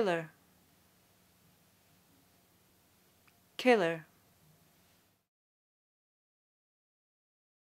killer killer